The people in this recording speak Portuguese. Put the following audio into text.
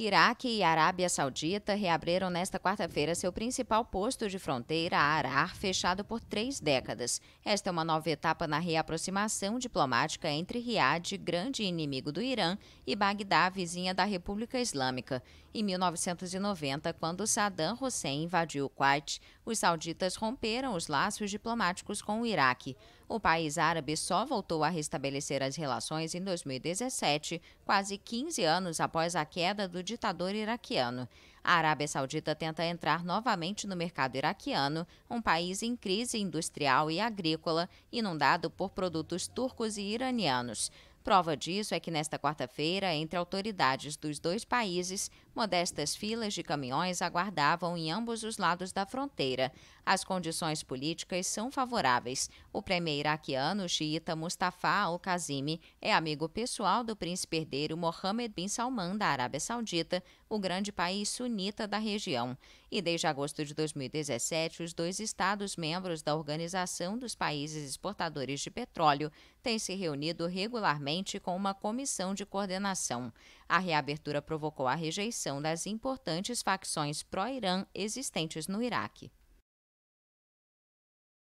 Iraque e Arábia Saudita reabriram nesta quarta-feira seu principal posto de fronteira Arar, fechado por três décadas. Esta é uma nova etapa na reaproximação diplomática entre Riad, grande inimigo do Irã, e Bagdá, vizinha da República Islâmica. Em 1990, quando Saddam Hussein invadiu o Kuwait, os sauditas romperam os laços diplomáticos com o Iraque. O país árabe só voltou a restabelecer as relações em 2017, quase 15 anos após a queda do ditador iraquiano. A Arábia Saudita tenta entrar novamente no mercado iraquiano, um país em crise industrial e agrícola, inundado por produtos turcos e iranianos. Prova disso é que nesta quarta-feira, entre autoridades dos dois países, modestas filas de caminhões aguardavam em ambos os lados da fronteira. As condições políticas são favoráveis. O premier iraquiano xiita Mustafa al-Kazimi é amigo pessoal do príncipe herdeiro Mohammed bin Salman da Arábia Saudita, o grande país sunita da região. E desde agosto de 2017, os dois estados membros da Organização dos Países Exportadores de Petróleo têm se reunido regularmente com uma comissão de coordenação. A reabertura provocou a rejeição das importantes facções pró-Irã existentes no Iraque.